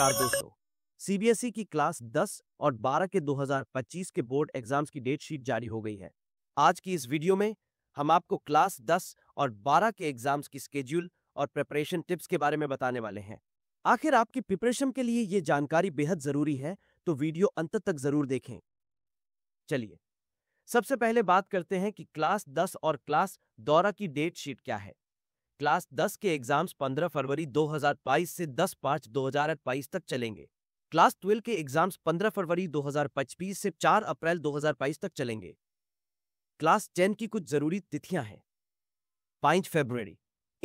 नमस्कार दोस्तों सीबीएसई की क्लास 10 और 12 के 2025 के बोर्ड एग्जाम्स की डेट शीट जारी हो गई है आज की इस वीडियो में हम आपको क्लास 10 और 12 के एग्जाम्स की स्केड्यूल और प्रिपरेशन टिप्स के बारे में बताने वाले हैं आखिर आपकी प्रिपरेशन के लिए ये जानकारी बेहद जरूरी है तो वीडियो अंत तक जरूर देखें चलिए सबसे पहले बात करते हैं कि क्लास दस और क्लास दौरा की डेट शीट क्या है क्लास 10 के एग्जाम्स 15 फरवरी 2022 से 10 मार्च 2022 तक चलेंगे क्लास 12 के एग्जाम्स 15 फरवरी 2025 से 4 अप्रैल 2022 तक चलेंगे क्लास 10 की कुछ जरूरी तिथियां हैं पांच फरवरी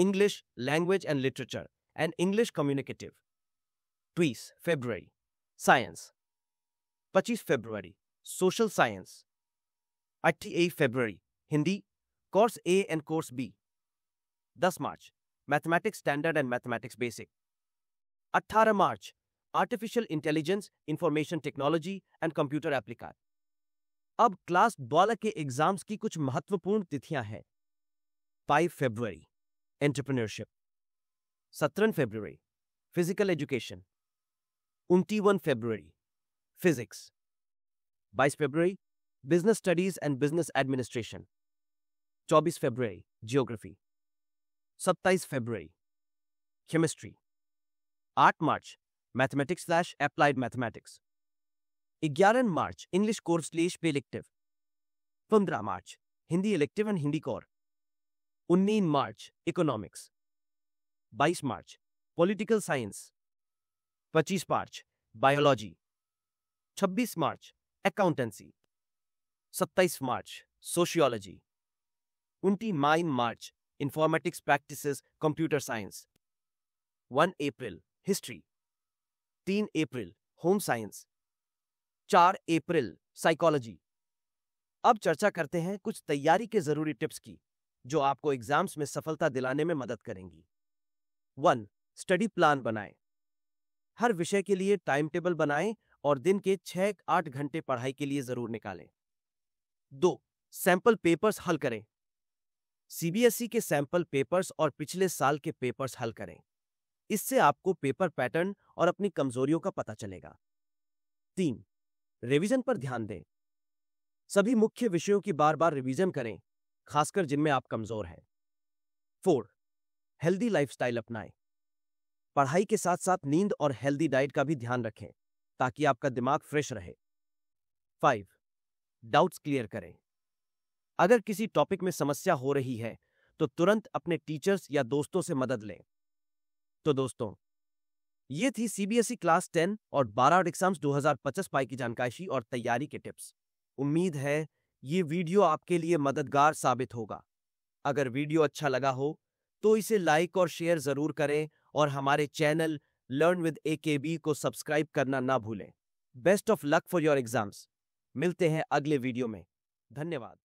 English language and literature and English communicative ट्वीस फेब्रुवरी साइंस पच्चीस February social science 28 February Hindi course A and course B दस मार्च mathematics standard and mathematics basic अट्ठारह मार्च artificial intelligence information technology and computer application अब क्लास बारह के exams की कुछ महत्वपूर्ण तिथियां हैं फाइव फेब्रुवरी एंटरप्रेन्योरशिप सत्रह February physical education one February physics बाईस February business studies and business administration चौबीस फेब्रुवरी जियोग्राफी सत्ताईस फेबररी केमिस्ट्री आठ मार्च मैथमेटिक्स स्लैश अप्लाइड मैथमेटिक्स ग्यारह मार्च इंग्लिश कोर्स स्लेश पे इलेक्टिव पंद्रह मार्च Hindi elective and Hindi core उन्नीस मार्च इकोनॉमिक्स बाईस मार्च पॉलिटिकल साइंस पच्चीस मार्च बायोलॉजी छब्बीस मार्च अकाउंटेंसी सत्ताईस मार्च सोशियोलॉजी उनती माइन मार्च Informatics Practices Computer Science 1 अप्रैल हिस्ट्री 3 अप्रैल होम साइंस 4 अप्रैल साइकोलॉजी अब चर्चा करते हैं कुछ तैयारी के जरूरी टिप्स की जो आपको एग्जाम्स में सफलता दिलाने में मदद करेंगी वन स्टडी प्लान बनाएं हर विषय के लिए टाइम टेबल बनाएं और दिन के 6-8 घंटे पढ़ाई के लिए जरूर निकालें दो सैंपल पेपर्स हल करें सीबीएसई के सैंपल पेपर्स और पिछले साल के पेपर्स हल करें इससे आपको पेपर पैटर्न और अपनी कमजोरियों का पता चलेगा तीन रिवीजन पर ध्यान दें सभी मुख्य विषयों की बार बार रिवीजन करें खासकर जिनमें आप कमजोर हैं फोर हेल्दी लाइफस्टाइल अपनाएं पढ़ाई के साथ साथ नींद और हेल्दी डाइट का भी ध्यान रखें ताकि आपका दिमाग फ्रेश रहे फाइव डाउट्स क्लियर करें अगर किसी टॉपिक में समस्या हो रही है तो तुरंत अपने टीचर्स या दोस्तों से मदद लें तो दोस्तों ये थी सीबीएसई क्लास 10 और 12 और एग्जाम्स 2025 पाई की जानकारी और तैयारी के टिप्स उम्मीद है ये वीडियो आपके लिए मददगार साबित होगा अगर वीडियो अच्छा लगा हो तो इसे लाइक और शेयर जरूर करें और हमारे चैनल लर्न विद ए को सब्सक्राइब करना ना भूलें best of luck for your exams मिलते हैं अगले वीडियो में धन्यवाद